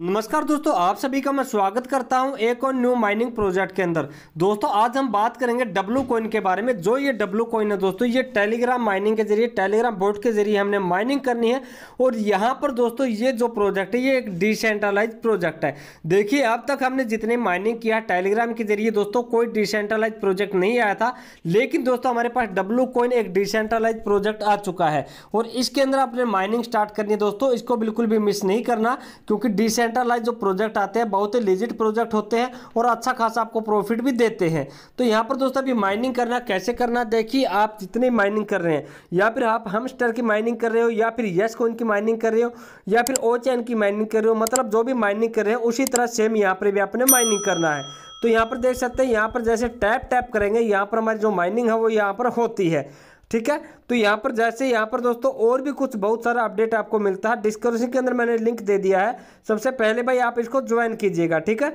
नमस्कार दोस्तों आप सभी का मैं स्वागत करता हूं एक और न्यू माइनिंग प्रोजेक्ट के अंदर दोस्तों आज हम बात करेंगे डब्लू कॉइन के बारे में जो ये डब्लू कॉइन है दोस्तों ये टेलीग्राम माइनिंग के जरिए टेलीग्राम बोर्ड के जरिए हमने माइनिंग करनी है और यहाँ पर दोस्तों ये जो प्रोजेक्ट है ये एक डिसेंट्रलाइज प्रोजेक्ट है देखिए अब तक हमने जितने माइनिंग किया टेलीग्राम के जरिए दोस्तों कोई डिसेंट्रलाइज प्रोजेक्ट नहीं आया था लेकिन दोस्तों हमारे पास डब्लू कॉइन एक डिसेंट्रलाइज प्रोजेक्ट आ चुका है और इसके अंदर आपने माइनिंग स्टार्ट करनी है दोस्तों इसको बिल्कुल भी मिस नहीं करना क्योंकि डिसेंट डिसेंट्रलाइज जो प्रोजेक्ट आते हैं बहुत ही लिजिट प्रोजेक्ट होते हैं और अच्छा खासा आपको प्रॉफिट भी देते हैं तो यहाँ पर दोस्तों अभी माइनिंग करना कैसे करना देखिए आप जितनी माइनिंग कर रहे हैं या फिर आप हम की माइनिंग कर रहे हो या फिर यश कोइन की माइनिंग कर रहे हो या फिर ओ चैन की माइनिंग कर रहे हो मतलब जो भी माइनिंग कर रहे हैं उसी तरह सेम यहाँ पर भी आपने माइनिंग करना है तो यहाँ पर देख सकते हैं यहाँ पर जैसे टैप टैप करेंगे यहाँ पर हमारी जो माइनिंग है वो यहाँ पर होती है ठीक है तो यहाँ पर जैसे यहाँ पर दोस्तों और भी कुछ बहुत सारा अपडेट आपको मिलता है डिस्क्रिप्शन के अंदर मैंने लिंक दे दिया है सबसे पहले भाई आप इसको ज्वाइन कीजिएगा ठीक है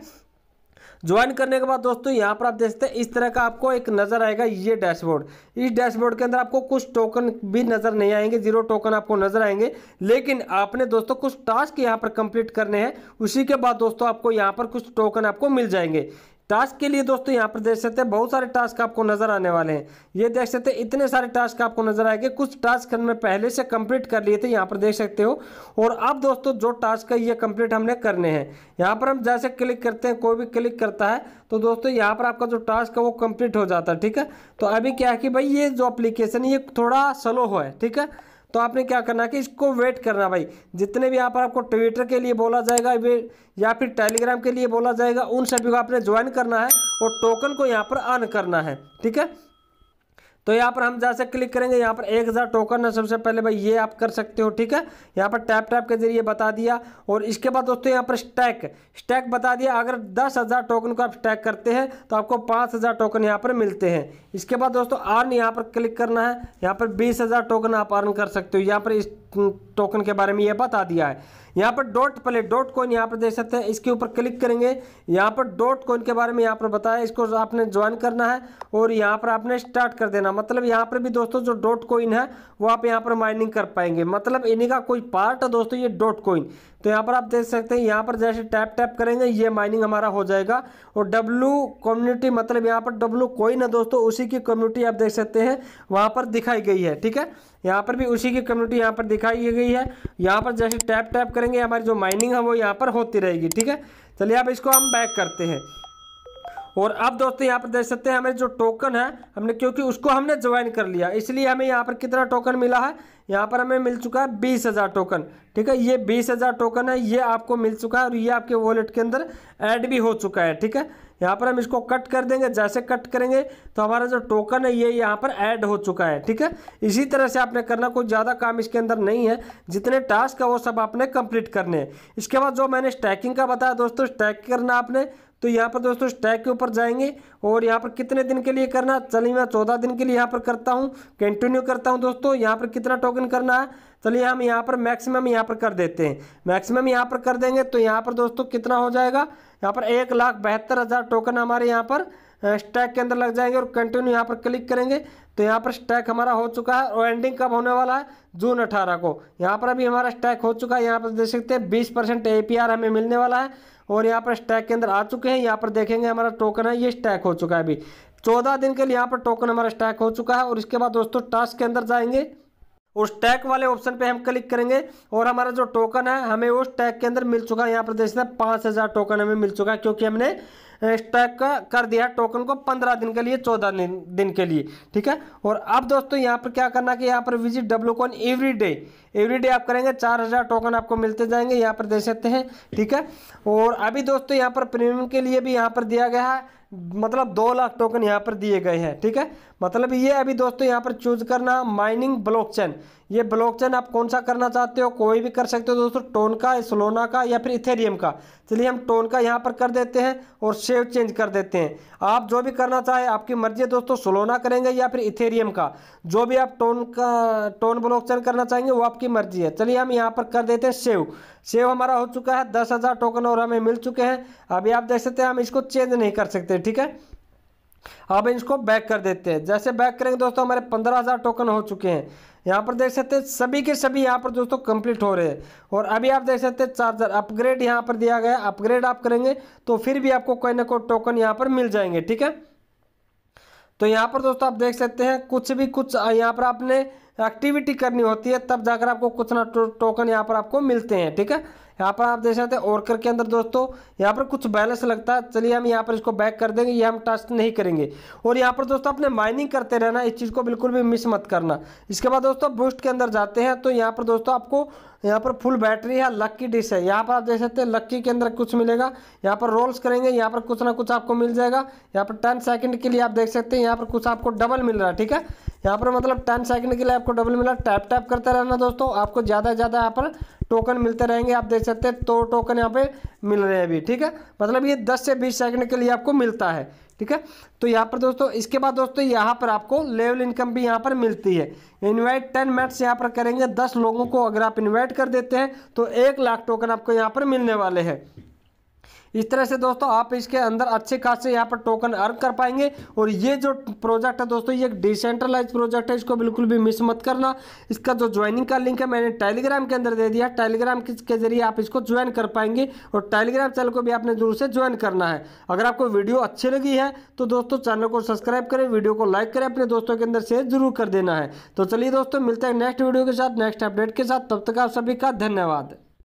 ज्वाइन करने के बाद दोस्तों यहाँ पर आप देख सकते हैं इस तरह का आपको एक नज़र आएगा ये डैशबोर्ड इस डैशबोर्ड के अंदर आपको कुछ टोकन भी नज़र नहीं आएंगे जीरो टोकन आपको नज़र आएंगे लेकिन आपने दोस्तों कुछ टास्क यहाँ पर कंप्लीट करने हैं उसी के बाद दोस्तों आपको यहाँ पर कुछ टोकन आपको मिल जाएंगे टास्क के लिए दोस्तों यहाँ पर देख सकते हैं बहुत सारे टास्क आपको नजर आने वाले हैं ये देख सकते हैं इतने सारे टास्क आपको नजर आएंगे कुछ टास्क हमने पहले से कंप्लीट कर लिए थे यहाँ पर देख सकते हो और अब दोस्तों जो टास्क है ये कंप्लीट हमने करने हैं यहाँ पर हम जैसे क्लिक करते हैं कोई भी क्लिक करता है तो दोस्तों यहाँ पर आपका जो टास्क है वो कम्प्लीट हो जाता है ठीक है तो अभी क्या है कि भाई ये जो अप्लीकेशन ये थोड़ा स्लो है ठीक है तो आपने क्या करना है कि इसको वेट करना भाई जितने भी यहाँ पर आपको ट्विटर के लिए बोला जाएगा या फिर टेलीग्राम के लिए बोला जाएगा उन सभी को आपने ज्वाइन करना है और टोकन को यहाँ पर अर्न करना है ठीक है तो यहाँ पर हम जैसे क्लिक करेंगे यहाँ पर एक हज़ार टोकन है सबसे पहले भाई ये आप कर सकते हो ठीक है यहाँ पर टैप टैप के जरिए बता दिया और इसके बाद दोस्तों यहाँ पर स्टैक स्टैक बता दिया अगर दस हज़ार टोकन को आप स्टैक करते हैं तो आपको पाँच हज़ार टोकन यहाँ पर मिलते हैं इसके बाद दोस्तों अर्न यहाँ पर क्लिक करना है यहाँ पर बीस हज़ार टोकन आप अर्न कर सकते हो यहाँ पर टोकन के बारे में ये बता दिया है यहाँ पर डॉट प्ले डॉट कॉइन यहाँ पर देख सकते हैं इसके ऊपर क्लिक करेंगे यहाँ पर डॉट कॉइन के बारे में यहाँ पर बताया इसको आपने ज्वाइन करना है और यहाँ पर आपने स्टार्ट कर देना मतलब यहाँ पर भी दोस्तों जो डॉट कॉइन है वो आप यहाँ पर माइनिंग कर पाएंगे मतलब इन्हीं का कोई पार्ट है दोस्तों ये डॉट कॉइन तो यहाँ पर आप देख सकते हैं यहाँ पर जैसे टैप टैप करेंगे ये माइनिंग हमारा हो जाएगा और डब्लू कम्युनिटी मतलब यहाँ पर डब्लू कोई ना दोस्तों उसी की कम्युनिटी आप देख सकते हैं वहाँ पर दिखाई गई है ठीक है यहाँ पर भी उसी की कम्युनिटी यहाँ पर दिखाई गई है यहाँ पर जैसे टैप टैप करेंगे हमारी जो माइनिंग है वो यहाँ पर होती रहेगी ठीक है चलिए अब इसको हम बैक करते हैं और अब दोस्तों यहाँ पर देख सकते हैं हमें जो टोकन है हमने क्योंकि उसको हमने ज्वाइन कर लिया इसलिए हमें यहाँ पर कितना टोकन मिला है यहाँ पर हमें मिल चुका है बीस हज़ार टोकन ठीक है ये बीस हज़ार टोकन है ये आपको मिल चुका है और ये आपके वॉलेट के अंदर ऐड भी हो चुका है ठीक है यहाँ पर हम इसको कट कर देंगे जैसे कट करेंगे तो हमारा जो टोकन है ये यहाँ पर ऐड हो चुका है ठीक है इसी तरह से आपने करना कोई ज़्यादा काम इसके अंदर नहीं है जितने टास्क है वो सब आपने कंप्लीट करने हैं इसके बाद जो मैंने स्टैकिंग का बताया दोस्तों स्टैक करना आपने तो यहाँ पर दोस्तों स्टैक के ऊपर जाएंगे और यहाँ पर कितने दिन के लिए करना चलिए मैं चौदह दिन के लिए यहाँ पर करता हूँ कंटिन्यू करता हूँ दोस्तों यहाँ पर कितना टोकन करना है चलिए हम यहाँ पर मैक्सिमम यहाँ पर कर देते हैं मैक्सिमम यहाँ पर कर देंगे तो यहाँ पर दोस्तों कितना हो जाएगा यहाँ पर एक लाख बहत्तर हज़ार टोकन हमारे यहाँ पर स्टैक के अंदर लग जाएंगे और कंटिन्यू यहाँ पर क्लिक करेंगे तो यहाँ पर स्टैक हमारा हो चुका है और एंडिंग कब होने वाला है जून अठारह को यहाँ पर अभी हमारा स्टैक हो चुका है यहाँ पर देख सकते हैं बीस परसेंट ए हमें मिलने वाला है और यहाँ पर स्टैक के अंदर आ चुके हैं यहाँ पर देखेंगे हमारा टोकन है ये स्टैक हो चुका है अभी चौदह दिन के लिए यहाँ पर टोकन हमारा स्टैक हो चुका है और इसके बाद दोस्तों टास्क के अंदर जाएंगे और स्टैक वाले ऑप्शन पे हम क्लिक करेंगे और हमारा जो टोकन है हमें उस टैग के अंदर मिल चुका है यहाँ पर देख सकते हैं पाँच हज़ार टोकन हमें मिल चुका है क्योंकि हमने स्टैक कर दिया टोकन को पंद्रह दिन के लिए चौदह दिन के लिए ठीक है और अब दोस्तों यहाँ पर क्या करना कि यहाँ पर visit W coin every day every day आप करेंगे चार हज़ार टोकन आपको मिलते जाएंगे यहाँ पर दे सकते हैं ठीक है और अभी दोस्तों यहाँ पर प्रीमियम के लिए भी यहाँ पर दिया गया है मतलब दो लाख टोकन यहाँ पर दिए गए हैं ठीक है मतलब ये अभी दोस्तों यहाँ पर चूज करना माइनिंग ब्लॉकचेन ये ब्लॉकचेन आप कौन सा करना चाहते हो कोई भी कर सकते हो दोस्तों टोन का सोलोना का या फिर इथेरियम का चलिए हम टोन का यहाँ पर कर देते हैं और शेव चेंज कर देते हैं आप जो भी करना चाहे आपकी मर्जी है दोस्तों सोलोना करेंगे या फिर इथेरियम का जो भी आप टोन का टोन ब्लॉकचेन करना चाहेंगे वो आपकी मर्जी है चलिए हम यहाँ पर कर देते हैं सेव सेव हमारा हो चुका है दस हज़ार टोकन और हमें मिल चुके हैं अभी आप देख सकते हैं हम इसको चेंज नहीं कर सकते ठीक है अब इसको बैक कर देते हैं जैसे बैक करेंगे दोस्तों हमारे पंद्रह हज़ार टोकन हो चुके हैं यहाँ पर देख सकते हैं सभी के सभी यहाँ पर दोस्तों कंप्लीट हो रहे हैं और अभी आप देख सकते हैं चार्जर अपग्रेड यहाँ पर दिया गया अपग्रेड आप करेंगे तो फिर भी आपको कोई ना कोई टोकन यहाँ पर मिल जाएंगे ठीक है तो यहाँ पर दोस्तों आप देख सकते हैं कुछ भी कुछ यहाँ पर आपने एक्टिविटी करनी होती है तब जाकर आपको कुछ ना टोकन यहाँ पर आपको मिलते हैं ठीक है यहाँ पर आप देख सकते हैं ओरकर के अंदर दोस्तों यहाँ पर कुछ बैलेंस लगता है चलिए हम यहाँ पर इसको बैक कर देंगे ये हम टच नहीं करेंगे और यहाँ पर दोस्तों अपने माइनिंग करते रहना इस चीज़ को बिल्कुल भी मिस मत करना इसके बाद दोस्तों बूस्ट के अंदर जाते हैं तो यहाँ पर दोस्तों आपको यहाँ पर फुल बैटरी है लक्की डिश है यहाँ पर आप देख सकते हैं लक्की के अंदर कुछ मिलेगा यहाँ पर रोल्स करेंगे यहाँ पर कुछ ना कुछ आपको मिल जाएगा यहाँ पर टेन सेकंड के लिए आप देख सकते हैं यहाँ पर कुछ आपको डबल मिल रहा है ठीक है यहाँ पर मतलब टेन सेकंड के लिए आपको डबल मिला टैप टैप करते रहना दोस्तों आपको ज़्यादा ज़्यादा यहाँ पर टोकन मिलते रहेंगे आप देख सकते हैं तो टोकन यहाँ पे मिल रहे हैं अभी ठीक है मतलब ये 10 से 20 सेकंड के लिए आपको मिलता है ठीक है तो यहाँ पर दोस्तों इसके बाद दोस्तों यहाँ पर आपको लेवल इनकम भी यहाँ पर मिलती है इन्वाइट टेन मैट्स यहाँ पर करेंगे दस लोगों को अगर आप इन्वाइट कर देते हैं तो एक लाख टोकन आपको यहाँ पर मिलने वाले हैं इस तरह से दोस्तों आप इसके अंदर अच्छे खासे यहाँ पर टोकन अर्न कर पाएंगे और ये जो प्रोजेक्ट है दोस्तों ये एक डिसेंट्रलाइज प्रोजेक्ट है इसको बिल्कुल भी मिस मत करना इसका जो ज्वाइनिंग का लिंक है मैंने टेलीग्राम के अंदर दे दिया टेलीग्राम के जरिए आप इसको ज्वाइन कर पाएंगे और टेलीग्राम चैनल को भी आपने जरूर से ज्वाइन करना है अगर आपको वीडियो अच्छी लगी है तो दोस्तों चैनल को सब्सक्राइब करें वीडियो को लाइक करें अपने दोस्तों के अंदर शेयर जरूर कर देना है तो चलिए दोस्तों मिलते हैं नेक्स्ट वीडियो के साथ नेक्स्ट अपडेट के साथ तब तक आप सभी का धन्यवाद